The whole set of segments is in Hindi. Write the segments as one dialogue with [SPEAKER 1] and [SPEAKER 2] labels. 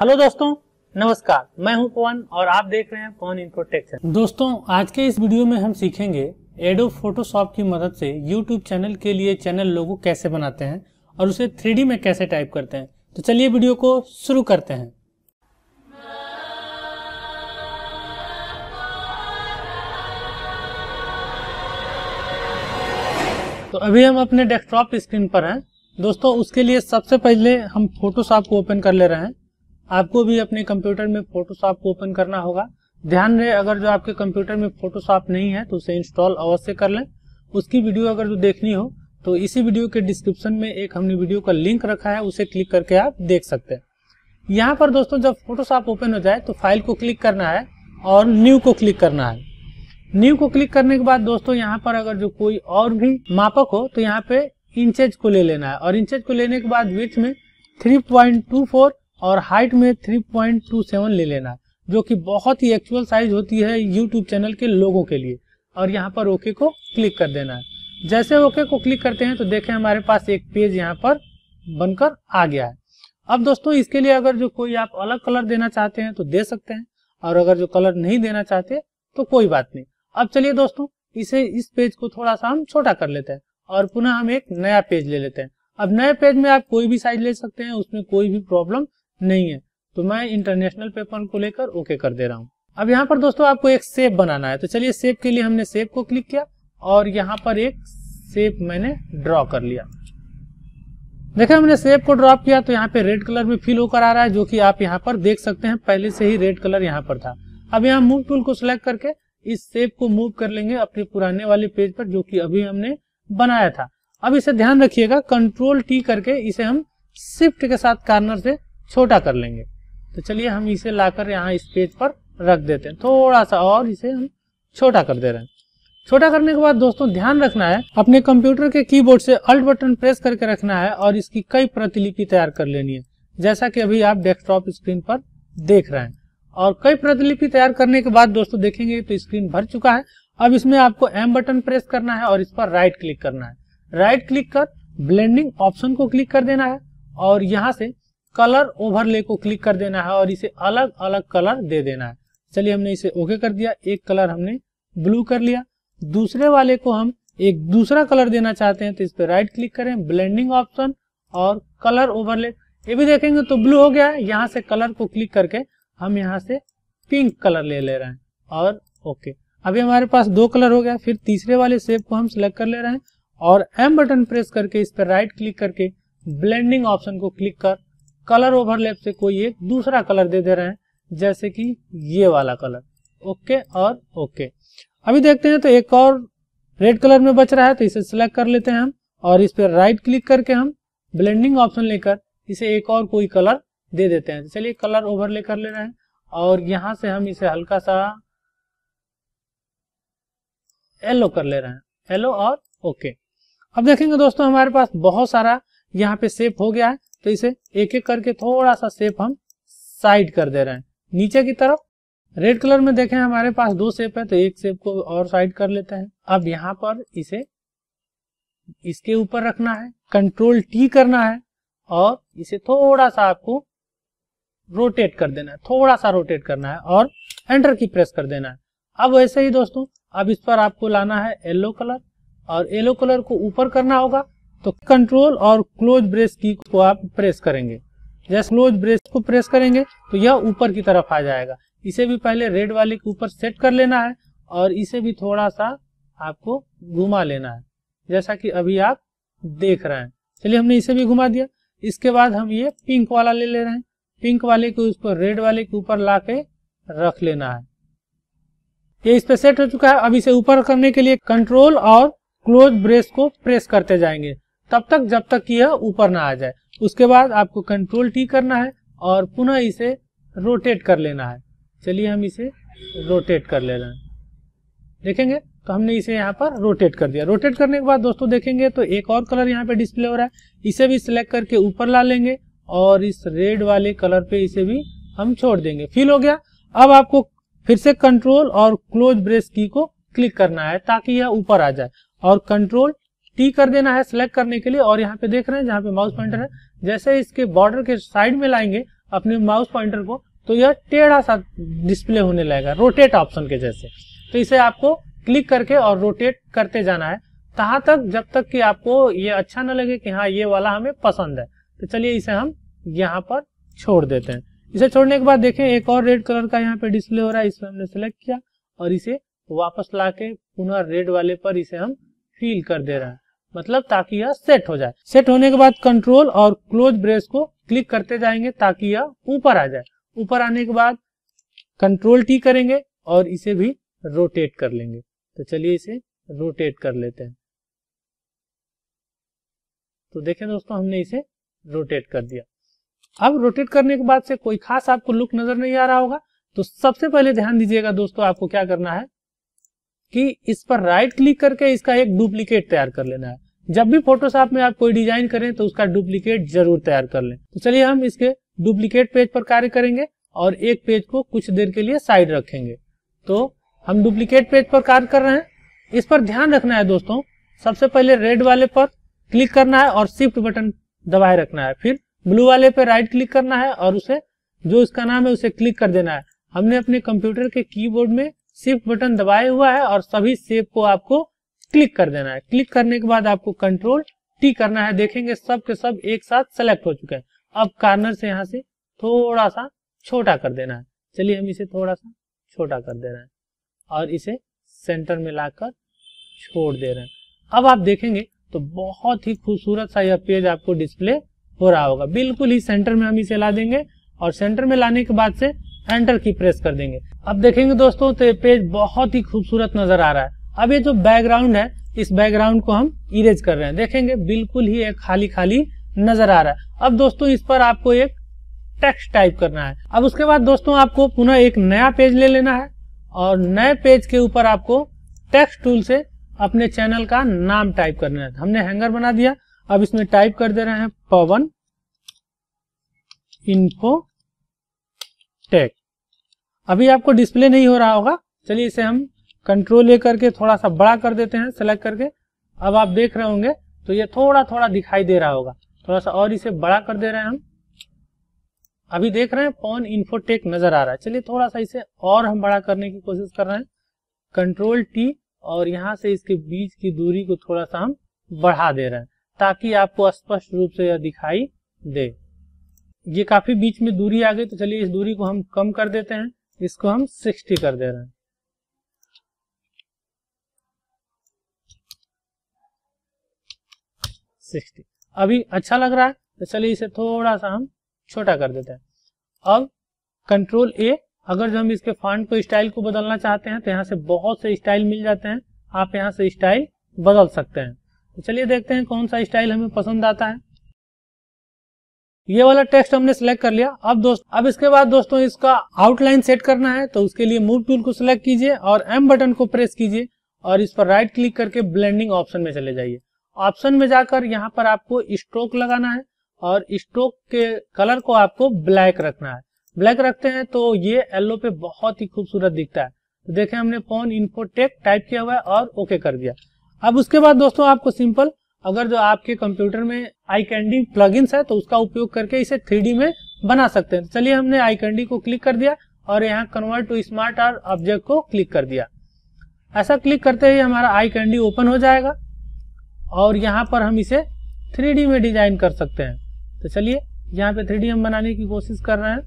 [SPEAKER 1] हेलो दोस्तों नमस्कार मैं हूं पवन और आप देख रहे हैं पवन इंफोटेक्शन दोस्तों आज के इस वीडियो में हम सीखेंगे एडो फोटोशॉप की मदद से यूट्यूब चैनल के लिए चैनल लोगो कैसे बनाते हैं और उसे थ्री में कैसे टाइप करते हैं तो चलिए वीडियो को शुरू करते हैं तो अभी हम अपने डेस्कटॉप स्क्रीन पर हैं दोस्तों उसके लिए सबसे पहले हम फोटोशॉप को ओपन कर ले रहे हैं आपको भी अपने कंप्यूटर में फोटोशॉप को ओपन करना होगा ध्यान रहे अगर जो आपके कंप्यूटर में फोटोशॉप नहीं है तो उसे इंस्टॉल अवश्य कर लें उसकी वीडियो अगर जो देखनी हो तो इसी वीडियो के डिस्क्रिप्शन में एक हमने वीडियो का लिंक रखा है उसे क्लिक करके आप देख सकते हैं यहाँ पर दोस्तों जब फोटोशॉप ओपन हो जाए तो फाइल को क्लिक करना है और न्यू को क्लिक करना है न्यू को क्लिक करने के बाद दोस्तों यहाँ पर अगर जो कोई और भी मापक हो तो यहाँ पे इंचेज को ले लेना है और इंचेज को लेने के बाद विथ में थ्री टू फोर और हाइट में 3.27 ले लेना जो कि बहुत ही एक्चुअल साइज होती है यूट्यूब चैनल के लोगों के लिए और यहाँ पर ओके को क्लिक कर देना है जैसे ओके को क्लिक करते हैं तो देखें हमारे पास एक पेज यहाँ पर बनकर आ गया है अब दोस्तों इसके लिए अगर जो कोई आप अलग कलर देना चाहते हैं तो दे सकते हैं और अगर जो कलर नहीं देना चाहते तो कोई बात नहीं अब चलिए दोस्तों इसे इस पेज को थोड़ा सा हम छोटा कर लेते हैं और पुनः हम एक नया पेज ले लेते हैं अब नए पेज में आप कोई भी साइज ले सकते हैं उसमें कोई भी प्रॉब्लम नहीं है तो मैं इंटरनेशनल पेपर को लेकर ओके कर दे रहा हूँ अब यहाँ पर दोस्तों आपको एक सेप बनाना है तो चलिए सेप के लिए हमने सेप को क्लिक किया और यहाँ पर एक सेप मैंने ड्रॉ कर लिया देखे हमने सेप को ड्रॉप किया तो यहाँ पे रेड कलर में फिल होकर आ रहा है जो कि आप यहाँ पर देख सकते हैं पहले से ही रेड कलर यहाँ पर था अब यहाँ मूव टूल को सिलेक्ट करके इस सेप को मूव कर लेंगे अपने पुराने वाले पेज पर जो कि अभी हमने बनाया था अब इसे ध्यान रखिएगा कंट्रोल टी करके इसे हम शिफ्ट के साथ कार्नर से छोटा कर लेंगे तो चलिए हम इसे लाकर यहाँ इस पेज पर रख देते हैं थोड़ा सा और इसे हम छोटा कर दे रहे हैं छोटा करने के बाद दोस्तों ध्यान रखना है अपने कंप्यूटर के कीबोर्ड से अल्ट बटन प्रेस करके रखना है और इसकी कई प्रतिलिपि तैयार कर लेनी है जैसा कि अभी आप डेस्कटॉप स्क्रीन पर देख रहे हैं और कई प्रतिलिपि तैयार करने के बाद दोस्तों देखेंगे तो स्क्रीन भर चुका है अब इसमें आपको एम बटन प्रेस करना है और इस पर राइट क्लिक करना है राइट क्लिक कर ब्लेंडिंग ऑप्शन को क्लिक कर देना है और यहाँ से कलर ओवरले को क्लिक कर देना है और इसे अलग अलग कलर दे देना है चलिए हमने इसे ओके कर दिया एक कलर हमने ब्लू कर लिया दूसरे वाले को हम एक दूसरा कलर देना चाहते हैं तो इस पर राइट क्लिक करें ब्लेंडिंग ऑप्शन और कलर ओवरले ये भी देखेंगे तो ब्लू हो गया है यहाँ से कलर को क्लिक करके हम यहाँ से पिंक कलर ले ले रहे हैं और ओके अभी हमारे पास दो कलर हो गया फिर तीसरे वाले सेप को हम सिलेक्ट कर ले रहे हैं और एम बटन प्रेस करके इस पर राइट क्लिक करके ब्लेंडिंग ऑप्शन को क्लिक कर कलर ओवरलैप से कोई एक दूसरा कलर दे दे रहे हैं जैसे कि ये वाला कलर ओके और ओके अभी देखते हैं तो एक और रेड कलर में बच रहा है तो इसे सिलेक्ट कर लेते हैं हम और इस पर राइट क्लिक करके हम ब्लेंडिंग ऑप्शन लेकर इसे एक और कोई कलर दे देते हैं चलिए कलर ओवरले कर ले रहे हैं और यहां से हम इसे हल्का सा येलो कर ले रहे हैं येलो और ओके अब देखेंगे दोस्तों हमारे पास बहुत सारा यहाँ पे सेप हो गया है तो इसे एक एक करके थोड़ा सा सेप हम साइड कर दे रहे हैं नीचे की तरफ रेड कलर में देखें हमारे पास दो सेप है तो एक सेप को और साइड कर लेते हैं अब यहाँ पर इसे इसके ऊपर रखना है कंट्रोल टी करना है और इसे थोड़ा सा आपको रोटेट कर देना है थोड़ा सा रोटेट करना है और एंटर की प्रेस कर देना है अब वैसे ही दोस्तों अब इस पर आपको लाना है येलो कलर और येलो कलर को ऊपर करना होगा तो कंट्रोल और क्लोज ब्रेस की को आप प्रेस करेंगे जैसे क्लोज ब्रेस को प्रेस करेंगे तो यह ऊपर की तरफ आ जाएगा इसे भी पहले रेड वाले के ऊपर सेट कर लेना है और इसे भी थोड़ा सा आपको घुमा लेना है जैसा कि अभी आप देख रहे हैं चलिए हमने इसे भी घुमा दिया इसके बाद हम ये पिंक वाला ले ले रहे हैं पिंक वाले को उसको रेड वाले के ऊपर ला के रख लेना है ये इस पर सेट हो चुका है अब इसे ऊपर करने के लिए कंट्रोल और क्लोज ब्रेस को प्रेस करते जाएंगे तब तक जब तक कि यह ऊपर ना आ जाए उसके बाद आपको कंट्रोल टी करना है और पुनः इसे रोटेट कर लेना है चलिए हम इसे रोटेट कर ले रहे हैं देखेंगे तो हमने इसे यहाँ पर रोटेट कर दिया रोटेट करने के बाद दोस्तों देखेंगे तो एक और कलर यहाँ पे डिस्प्ले हो रहा है इसे भी सिलेक्ट करके ऊपर ला लेंगे और इस रेड वाले कलर पे इसे भी हम छोड़ देंगे फिल हो गया अब आपको फिर से कंट्रोल और क्लोज ब्रेस की को क्लिक करना है ताकि यह ऊपर आ जाए और कंट्रोल टी कर देना है सिलेक्ट करने के लिए और यहाँ पे देख रहे हैं जहाँ पे माउस पॉइंटर है जैसे इसके बॉर्डर के साइड में लाएंगे अपने माउस पॉइंटर को तो यह टेढ़ा सा डिस्प्ले होने लगेगा रोटेट ऑप्शन के जैसे तो इसे आपको क्लिक करके और रोटेट करते जाना है कहाँ तक जब तक कि आपको ये अच्छा ना लगे कि हाँ ये वाला हमें पसंद है तो चलिए इसे हम यहाँ पर छोड़ देते हैं इसे छोड़ने के बाद देखें एक और रेड कलर का यहाँ पे डिस्प्ले हो रहा है इसमें हमने सेलेक्ट किया और इसे वापस लाके पुनः रेड वाले पर इसे हम फील कर दे रहे हैं मतलब ताकि यह सेट हो जाए सेट होने के बाद कंट्रोल और क्लोज ब्रेस को क्लिक करते जाएंगे ताकि यह ऊपर आ जाए ऊपर आने के बाद कंट्रोल टी करेंगे और इसे भी रोटेट कर लेंगे तो चलिए इसे रोटेट कर लेते हैं तो देखें दोस्तों हमने इसे रोटेट कर दिया अब रोटेट करने के बाद से कोई खास आपको लुक नजर नहीं आ रहा होगा तो सबसे पहले ध्यान दीजिएगा दोस्तों आपको क्या करना है कि इस पर राइट क्लिक करके इसका एक डुप्लीकेट तैयार कर लेना है जब भी फोटोशॉप में आप कोई डिजाइन करें तो उसका डुप्लीकेट जरूर तैयार कर लें तो चलिए हम इसके डुप्लीकेट पेज पर कार्य करेंगे और एक पेज को कुछ देर के लिए साइड रखेंगे तो हम डुप्लीकेट पेज पर कार्य कर रहे हैं इस पर ध्यान रखना है दोस्तों सबसे पहले रेड वाले पर क्लिक करना है और शिफ्ट बटन दबाए रखना है फिर ब्लू वाले पर राइट क्लिक करना है और उसे जो इसका नाम है उसे क्लिक कर देना है हमने अपने कंप्यूटर के कीबोर्ड में शिफ्ट बटन दबाए हुआ है और सभी सेव को आपको क्लिक कर देना है क्लिक करने के बाद आपको कंट्रोल टी करना है देखेंगे सब के सब एक साथ सेलेक्ट हो चुके हैं अब कार्नर से यहाँ से थोड़ा सा छोटा कर देना है चलिए हम इसे थोड़ा सा छोटा कर दे रहे हैं और इसे सेंटर में लाकर छोड़ दे रहे हैं अब आप देखेंगे तो बहुत ही खूबसूरत सा यह पेज आपको डिस्प्ले हो रहा होगा बिल्कुल ही सेंटर में हम इसे ला देंगे और सेंटर में लाने के बाद से एंटर की प्रेस कर देंगे अब देखेंगे दोस्तों तो ये पेज बहुत ही खूबसूरत नजर आ रहा है अब ये जो बैकग्राउंड है इस बैकग्राउंड को हम इरेज कर रहे हैं देखेंगे बिल्कुल ही एक खाली खाली नजर आ रहा है अब दोस्तों इस पर आपको एक टेक्स्ट टाइप करना है अब उसके बाद दोस्तों आपको पुनः एक नया पेज ले लेना है और नए पेज के ऊपर आपको टेक्स्ट टूल से अपने चैनल का नाम टाइप करना है हमने हैंगर बना दिया अब इसमें टाइप कर दे रहे हैं पवन इनको टैग अभी आपको डिस्प्ले नहीं हो रहा होगा चलिए इसे हम कंट्रोल ले करके थोड़ा सा बड़ा कर देते हैं सेलेक्ट करके अब आप देख रहे होंगे तो ये थोड़ा थोड़ा दिखाई दे रहा होगा थोड़ा सा और इसे बड़ा कर दे रहे हैं हम अभी देख रहे हैं पॉन इन्फोटेक नजर आ रहा है चलिए थोड़ा सा इसे और हम बड़ा करने की कोशिश कर रहे हैं कंट्रोल टी और यहाँ से इसके बीच की दूरी को थोड़ा सा हम बढ़ा दे रहे हैं ताकि आपको स्पष्ट रूप से यह दिखाई दे ये काफी बीच में दूरी आ गई तो चलिए इस दूरी को हम कम कर देते हैं इसको हम सिक्सटी कर दे रहे हैं सिक्सटी अभी अच्छा लग रहा है तो चलिए इसे थोड़ा सा हम छोटा कर देते हैं अब कंट्रोल ए अगर जो हम इसके फॉन्ट को स्टाइल को बदलना चाहते हैं तो यहाँ से बहुत से स्टाइल मिल जाते हैं आप यहाँ से स्टाइल बदल सकते हैं तो चलिए देखते हैं कौन सा स्टाइल हमें पसंद आता है ये वाला टेक्स्ट हमने सिलेक्ट कर लिया अब दोस्त अब इसके बाद दोस्तों इसका आउटलाइन सेट करना है तो उसके लिए मूव टूल को सिलेक्ट कीजिए और एम बटन को प्रेस कीजिए और इस पर राइट क्लिक करके ब्लेंडिंग ऑप्शन में चले जाइए ऑप्शन में जाकर यहाँ पर आपको स्ट्रोक लगाना है और स्ट्रोक के कलर को आपको ब्लैक रखना है ब्लैक रखते हैं तो ये येलो पे बहुत ही खूबसूरत दिखता है तो देखें हमने फोन इन्फोटेक टाइप किया हुआ है और ओके कर दिया अब उसके बाद दोस्तों आपको सिंपल अगर जो आपके कंप्यूटर में आई कैंडी प्लग है तो उसका उपयोग करके इसे थ्री में बना सकते हैं चलिए हमने आई कैंडी को क्लिक कर दिया और यहाँ convert to smart or object को क्लिक कर दिया ऐसा क्लिक करते ही हमारा आई कैंडी ओपन हो जाएगा और यहाँ पर हम इसे थ्री में डिजाइन कर सकते हैं तो चलिए यहाँ पे थ्री हम बनाने की कोशिश कर रहे हैं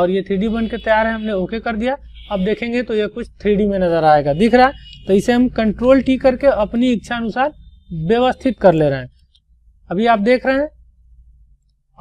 [SPEAKER 1] और ये थ्री बन के तैयार है हमने ओके कर दिया अब देखेंगे तो ये कुछ थ्री में नजर आएगा दिख रहा है तो इसे हम कंट्रोल टी करके अपनी इच्छा अनुसार व्यवस्थित कर ले रहे हैं अभी आप देख रहे हैं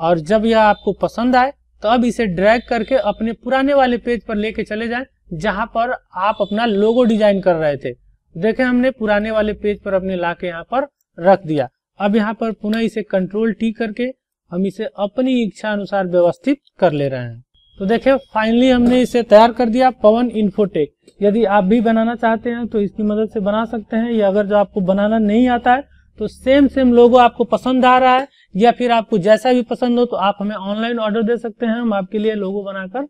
[SPEAKER 1] और जब यह आपको पसंद आए तो अब इसे ड्रैग करके अपने पुराने वाले पेज पर लेके चले जाएं जहां पर आप अपना लोगो डिजाइन कर रहे थे देखें हमने पुराने वाले पेज पर अपने लाके यहाँ पर रख दिया अब यहाँ पर पुनः इसे कंट्रोल टी करके हम इसे अपनी इच्छा अनुसार व्यवस्थित कर ले रहे हैं तो देखिये फाइनली हमने इसे तैयार कर दिया पवन इन्फोटेक यदि आप भी बनाना चाहते हैं तो इसकी मदद से बना सकते हैं या अगर जो आपको बनाना नहीं आता है तो सेम सेम लोगो आपको पसंद आ रहा है या फिर आपको जैसा भी पसंद हो तो आप हमें ऑनलाइन ऑर्डर दे सकते हैं हम आपके लिए लोगो बनाकर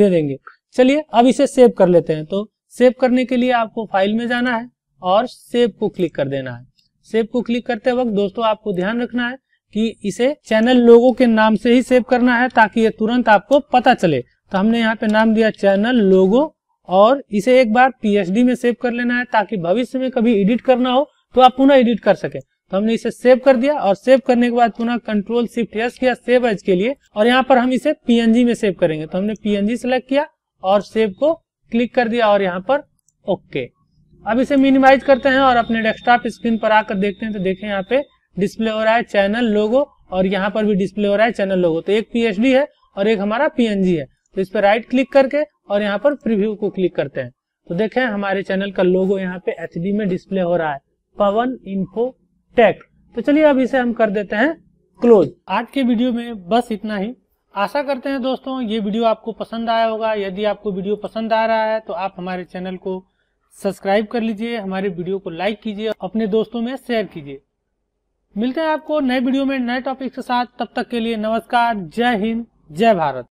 [SPEAKER 1] दे देंगे चलिए अब इसे सेव कर लेते हैं तो सेव करने के लिए आपको फाइल में जाना है और सेव को क्लिक कर देना है सेव को क्लिक करते वक्त दोस्तों आपको ध्यान रखना है कि इसे चैनल लोगो के नाम से ही सेव करना है ताकि ये तुरंत आपको पता चले तो हमने यहाँ पे नाम दिया चैनल लोगो और इसे एक बार पीएचडी में सेव कर लेना है ताकि भविष्य में कभी एडिट करना हो तो आप पुनः एडिट कर सके तो हमने इसे सेव कर दिया और सेव करने के बाद पुनः कंट्रोल शिफ्ट यस किया सेव एज के लिए और यहाँ पर हम इसे पीएनजी में सेव करेंगे तो हमने पीएनजी सेलेक्ट किया और सेव को क्लिक कर दिया और यहाँ पर ओके अब इसे मिनिमाइज करते हैं और अपने डेस्कटॉप स्क्रीन पर आकर देखते हैं तो देखें यहाँ पे डिस्प्ले हो रहा है चैनल लोगो और यहाँ पर भी डिस्प्ले हो रहा है चैनल लोगो तो एक पी है और एक हमारा पी है तो इस पर राइट क्लिक करके और यहाँ पर प्रिव्यू को क्लिक करते हैं तो देखें हमारे चैनल का लोगो यहाँ पे एच में डिस्प्ले हो रहा है पवन इन्फो टेक तो चलिए अब इसे हम कर देते हैं क्लोज आज के वीडियो में बस इतना ही आशा करते हैं दोस्तों ये वीडियो आपको पसंद आया होगा यदि आपको वीडियो पसंद आ रहा है तो आप हमारे चैनल को सब्सक्राइब कर लीजिए हमारे वीडियो को लाइक कीजिए अपने दोस्तों में शेयर कीजिए मिलते हैं आपको नए वीडियो में नए टॉपिक के साथ तब तक के लिए नमस्कार जय हिंद जय भारत